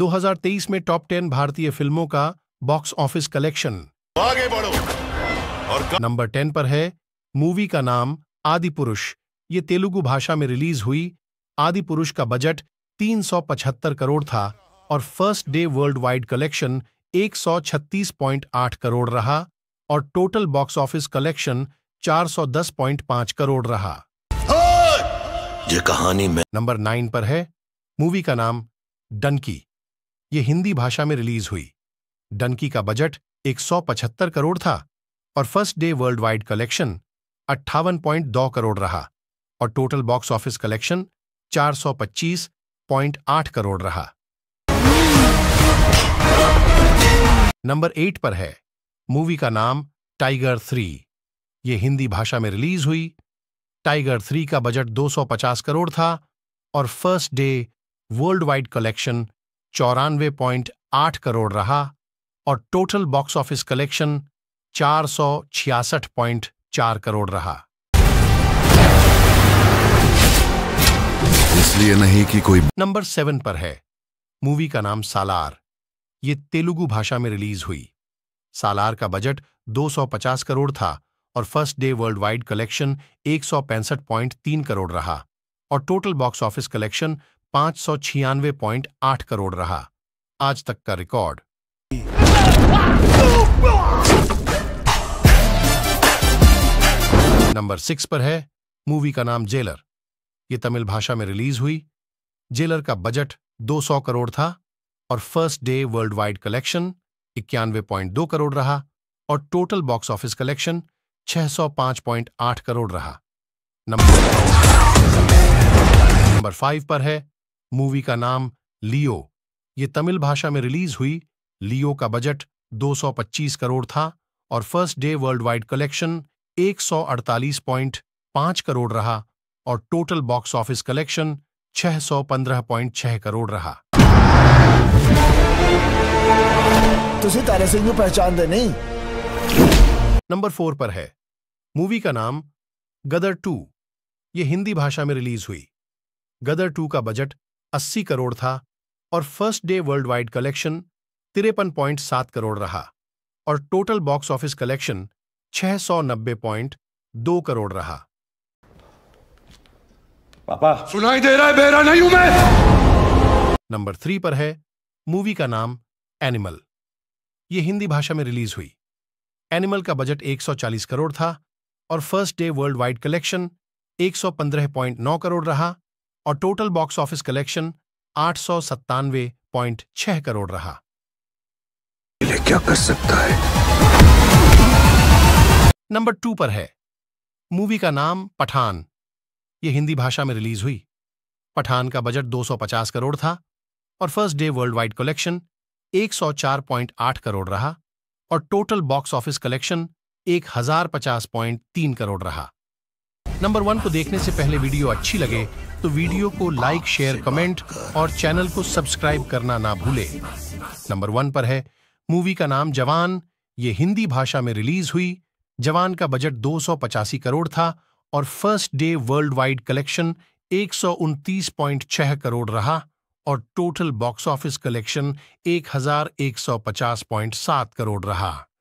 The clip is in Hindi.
2023 में टॉप 10 भारतीय फिल्मों का बॉक्स ऑफिस कलेक्शन आगे बढ़ो और नंबर 10 पर है मूवी का नाम आदि पुरुष ये तेलुगु भाषा में रिलीज हुई आदि पुरुष का बजट 375 करोड़ था और first day world wide collection 136.8 crore रहा और total box office collection 410.5 crore रहा ये कहानी में नंबर नाइन पर है मूवी का नाम डनकी ये हिंदी भाषा में रिलीज हुई डनकी का बजट 175 करोड़ था और first day world wide collection अट्ठावन करोड़ रहा और total box office collection 425.8 crore रहा नंबर एट पर है मूवी का नाम टाइगर थ्री ये हिंदी भाषा में रिलीज हुई टाइगर थ्री का बजट 250 करोड़ था और first day world wide collection चौरानवे पॉइंट आठ करोड़ रहा और टोटल बॉक्स ऑफिस कलेक्शन चार सौ छियासठ पॉइंट चार करोड़ रहा इसलिए नहीं कि कोई नंबर सेवन पर है मूवी का नाम सालार ये तेलुगु भाषा में रिलीज हुई सालार का बजट 250 करोड़ था और first day world wide collection एक करोड़ रहा और टोटल बॉक्स ऑफिस कलेक्शन पांच आठ करोड़ रहा आज तक का रिकॉर्ड नंबर सिक्स पर है मूवी का नाम जेलर ये तमिल भाषा में रिलीज हुई जेलर का बजट 200 करोड़ था और first day world wide collection इक्यानवे करोड़ रहा और total box office collection 605.8 crore रहा नंबर नंबर फाइव पर है मूवी का नाम लियो ये तमिल भाषा में रिलीज हुई लियो का बजट 225 करोड़ था और first day world wide collection 148.5 crore रहा और total box office collection 615.6 crore रहा तुझे तारा सिंह पहचान दे नहीं नंबर फोर पर है मूवी का नाम गदर टू ये हिंदी भाषा में रिलीज हुई गदर टू का बजट अस्सी करोड़ था और first day world wide collection तिरपन पॉइंट सात करोड़ रहा और टोटल बॉक्स ऑफिस कलेक्शन छह सौ नब्बे पॉइंट दो करोड़ रहा पापा सुनाई दे रहा है बेरा नहीं हूं मैं नंबर थ्री पर है मूवी का नाम एनिमल यह हिंदी भाषा में रिलीज हुई एनिमल का बजट 140 करोड़ था और first day world wide collection 115.9 crore रहा और टोटल बॉक्स ऑफिस कलेक्शन आठ करोड़ रहा क्या कर सकता है नंबर टू पर है मूवी का नाम पठान ये हिंदी भाषा में रिलीज हुई पठान का बजट 250 करोड़ था और first day world wide collection 104.8 crore रहा और total box office collection 1050.3 crore रहा नंबर वन को देखने से पहले वीडियो अच्छी लगे तो वीडियो को लाइक शेयर कमेंट और चैनल को सब्सक्राइब करना ना भूले नंबर वन पर है मूवी का नाम जवान ये हिंदी भाषा में रिलीज हुई जवान का बजट दो करोड़ था और first day world wide collection एक करोड़ रहा और total box office collection 1150.7 crore रहा